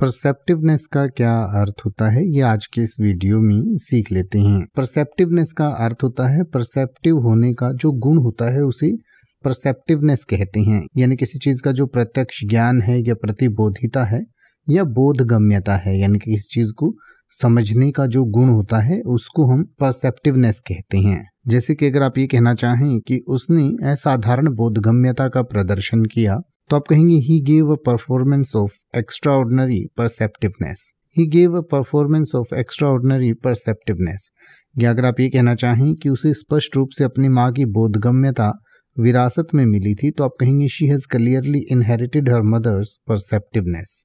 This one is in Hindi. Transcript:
परसेप्टिवनेस का क्या अर्थ होता है ये आज के इस वीडियो में सीख लेते हैं परसेप्टिवनेस का अर्थ होता है परसेप्टिव होने का जो गुण होता है उसे परसेप्टिवनेस कहते हैं यानी किसी चीज़ का जो प्रत्यक्ष ज्ञान है या प्रतिबोधिता है या बोधगम्यता है यानी कि किसी चीज़ को समझने का जो गुण होता है उसको हम परसेप्टिवनेस कहते हैं जैसे कि अगर आप ये कहना चाहें कि उसने असाधारण बोधगम्यता का प्रदर्शन किया तो आप कहेंगे he gave a performance of extraordinary perceptiveness he gave a performance of extraordinary perceptiveness या अगर आप ये कहना चाहें कि उसे स्पष्ट रूप से अपनी माँ की बोधगम्यता विरासत में मिली थी तो आप कहेंगे she has clearly inherited her mother's परसेप्टिवनेस